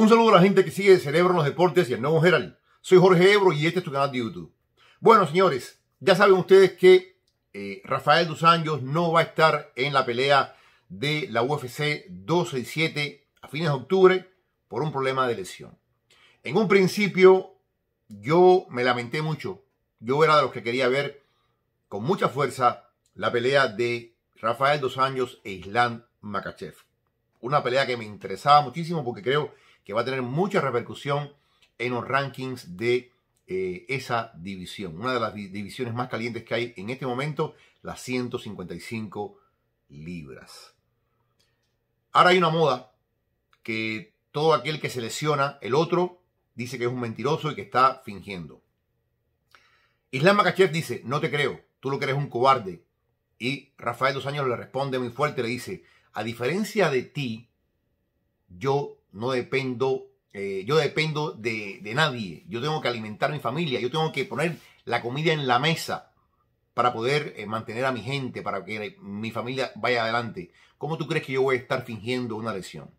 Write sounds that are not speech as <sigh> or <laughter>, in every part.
Un saludo a la gente que sigue Cerebro en los Deportes y el Nuevo Herald. Soy Jorge Ebro y este es tu canal de YouTube. Bueno, señores, ya saben ustedes que eh, Rafael Dos Anjos no va a estar en la pelea de la UFC 267 a fines de octubre por un problema de lesión. En un principio yo me lamenté mucho. Yo era de los que quería ver con mucha fuerza la pelea de Rafael Dos Años e Islam Makachev. Una pelea que me interesaba muchísimo porque creo que va a tener mucha repercusión en los rankings de eh, esa división. Una de las divisiones más calientes que hay en este momento, las 155 libras. Ahora hay una moda que todo aquel que se lesiona, el otro dice que es un mentiroso y que está fingiendo. Islam Makachev dice, no te creo, tú lo que eres un cobarde. Y Rafael Dos Años le responde muy fuerte, le dice, a diferencia de ti, yo no dependo, eh, yo dependo de, nadie, yo tengo que alimentar a mi familia, yo tengo que poner la comida en la mesa para poder eh, mantener a mi gente, para que mi familia vaya adelante. ¿Cómo tú crees que yo voy a estar fingiendo una lesión?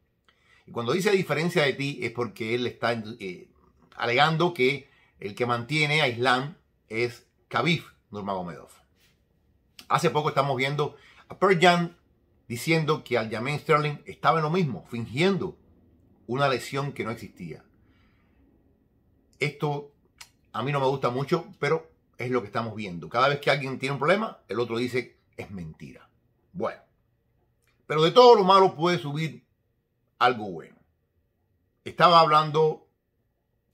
Y cuando dice diferencia de ti es porque él está eh, alegando que el que mantiene a Islam es Khabib Nurmagomedov. Hace poco estamos viendo a Perjan diciendo que al Aljamain Sterling estaba en lo mismo, fingiendo una lesión que no existía. Esto a mí no me gusta mucho, pero es lo que estamos viendo. Cada vez que alguien tiene un problema, el otro dice es mentira. Bueno, pero de todo lo malo puede subir algo bueno. Estaba hablando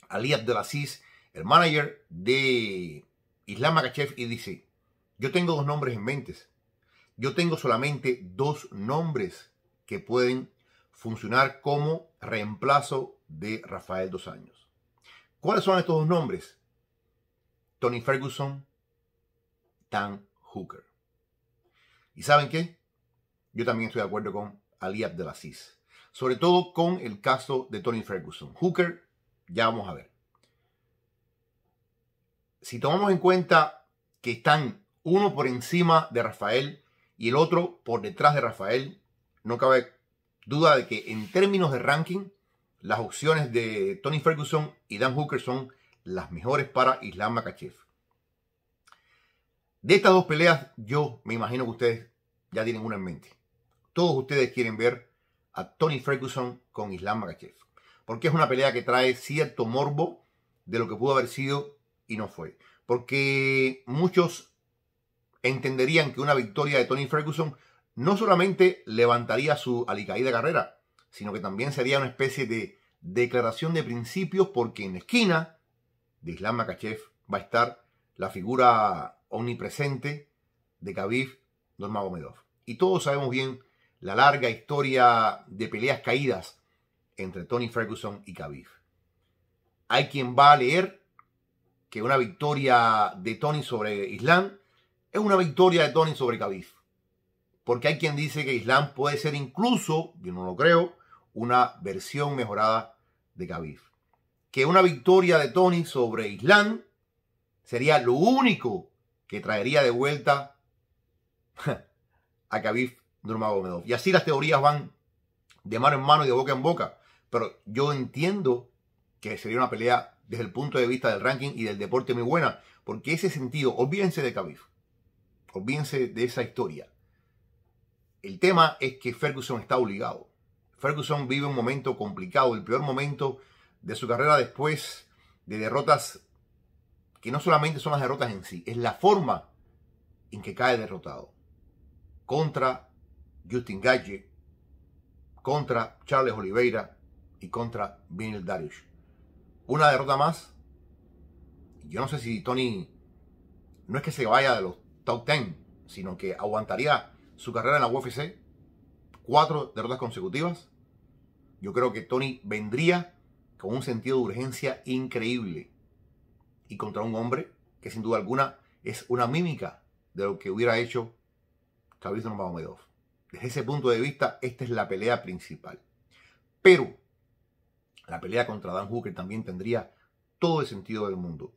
Ali Abdelaziz, el manager de Islam Makachev, y dice, yo tengo dos nombres en mente. Yo tengo solamente dos nombres que pueden funcionar como reemplazo de Rafael Dos Años. ¿Cuáles son estos dos nombres? Tony Ferguson, Dan Hooker. ¿Y saben qué? Yo también estoy de acuerdo con Ali CIS. Sobre todo con el caso de Tony Ferguson. Hooker, ya vamos a ver. Si tomamos en cuenta que están uno por encima de Rafael y el otro por detrás de Rafael, no cabe duda de que en términos de ranking, las opciones de Tony Ferguson y Dan Hooker son las mejores para Islam Makachev. De estas dos peleas, yo me imagino que ustedes ya tienen una en mente. Todos ustedes quieren ver a Tony Ferguson con Islam Makachev, porque es una pelea que trae cierto morbo de lo que pudo haber sido y no fue. Porque muchos entenderían que una victoria de Tony Ferguson no solamente levantaría su alicaída carrera, sino que también sería una especie de declaración de principios porque en la esquina de Islam Makachev va a estar la figura omnipresente de Khabib Nurmagomedov. Y todos sabemos bien la larga historia de peleas caídas entre Tony Ferguson y Khabib. Hay quien va a leer que una victoria de Tony sobre Islam es una victoria de Tony sobre Khabib porque hay quien dice que Islam puede ser incluso, yo no lo creo, una versión mejorada de Khabib. Que una victoria de Tony sobre Islam sería lo único que traería de vuelta <laughs> a Khabib Nurmagomedov. Y así las teorías van de mano en mano y de boca en boca. Pero yo entiendo que sería una pelea desde el punto de vista del ranking y del deporte muy buena, porque ese sentido, olvídense de Khabib, olvídense de esa historia. El tema es que Ferguson está obligado. Ferguson vive un momento complicado, el peor momento de su carrera después de derrotas que no solamente son las derrotas en sí, es la forma en que cae derrotado. Contra Justin Galle, contra Charles Oliveira y contra Bill Darish, Una derrota más. Yo no sé si Tony no es que se vaya de los top 10, sino que aguantaría su carrera en la UFC, cuatro derrotas consecutivas. Yo creo que Tony vendría con un sentido de urgencia increíble y contra un hombre que sin duda alguna es una mímica de lo que hubiera hecho Khabib Nurmagomedov. Desde ese punto de vista, esta es la pelea principal. Pero la pelea contra Dan Hooker también tendría todo el sentido del mundo.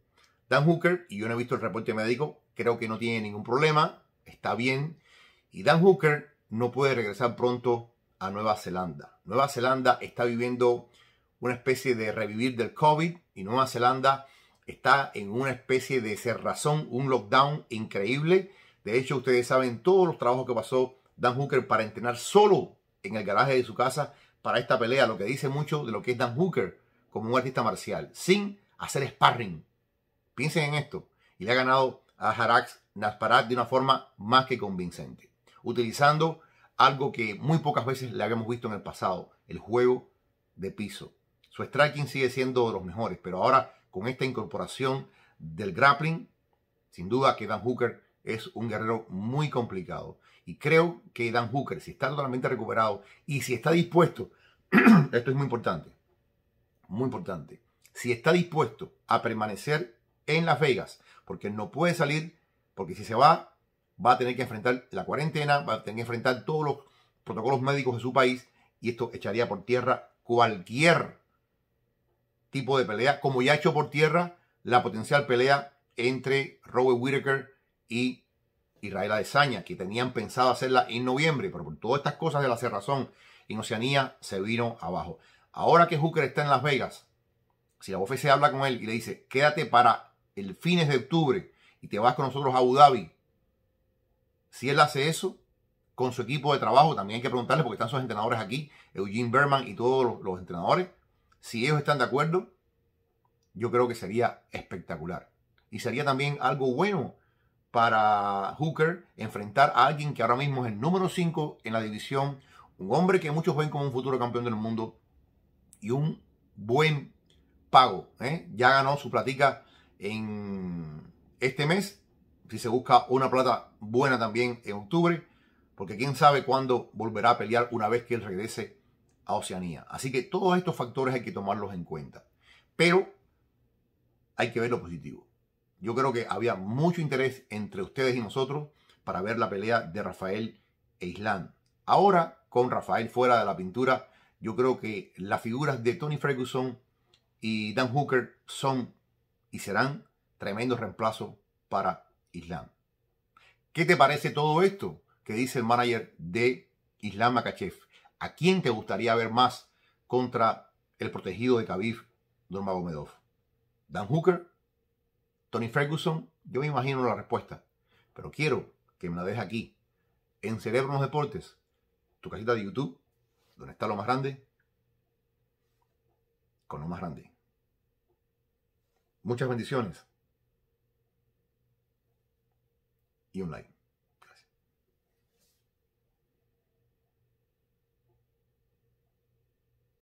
Dan Hooker, y yo no he visto el reporte médico, creo que no tiene ningún problema, está bien, y Dan Hooker no puede regresar pronto a Nueva Zelanda. Nueva Zelanda está viviendo una especie de revivir del COVID y Nueva Zelanda está en una especie de cerrazón, un lockdown increíble. De hecho, ustedes saben todos los trabajos que pasó Dan Hooker para entrenar solo en el garaje de su casa para esta pelea, lo que dice mucho de lo que es Dan Hooker como un artista marcial, sin hacer sparring. Piensen en esto. Y le ha ganado a Jarax Nasparat de una forma más que convincente utilizando algo que muy pocas veces le habíamos visto en el pasado, el juego de piso. Su striking sigue siendo de los mejores, pero ahora con esta incorporación del grappling, sin duda que Dan Hooker es un guerrero muy complicado. Y creo que Dan Hooker, si está totalmente recuperado y si está dispuesto, <clears throat> esto es muy importante, muy importante, si está dispuesto a permanecer en Las Vegas, porque no puede salir, porque si se va, va a tener que enfrentar la cuarentena, va a tener que enfrentar todos los protocolos médicos de su país y esto echaría por tierra cualquier tipo de pelea, como ya ha hecho por tierra la potencial pelea entre Robert Whittaker y Israel Adesanya, que tenían pensado hacerla en noviembre, pero por todas estas cosas de la cerrazón en Oceanía se vino abajo. Ahora que Hooker está en Las Vegas, si la se habla con él y le dice, quédate para el fines de octubre y te vas con nosotros a Abu Dhabi, si él hace eso con su equipo de trabajo, también hay que preguntarle, porque están sus entrenadores aquí, Eugene Berman y todos los, entrenadores, si ellos están de acuerdo, yo creo que sería espectacular. Y sería también algo bueno para Hooker enfrentar a alguien que ahora mismo es el número 5 en la división, un hombre que muchos ven como un futuro campeón del mundo y un buen pago. ¿eh? Ya ganó su platica en este mes si se busca una plata buena también en octubre, porque quién sabe cuándo volverá a pelear una vez que él regrese a Oceanía. Así que todos estos factores hay que tomarlos en cuenta. Pero hay que ver lo positivo. Yo creo que había mucho interés entre ustedes y nosotros para ver la pelea de Rafael e Island. Ahora, con Rafael fuera de la pintura, yo creo que las figuras de Tony Ferguson y Dan Hooker son y serán tremendos reemplazos para Islam. ¿Qué te parece todo esto que dice el manager de Islam Makachev? ¿A quién te gustaría ver más contra el protegido de Khabib, Nurmagomedov? ¿Dan Hooker? ¿Tony Ferguson? Yo me imagino la respuesta, pero quiero que me la dejes aquí, en Cerebros Deportes, tu casita de YouTube, donde está lo más grande, con lo más grande. Muchas bendiciones. you like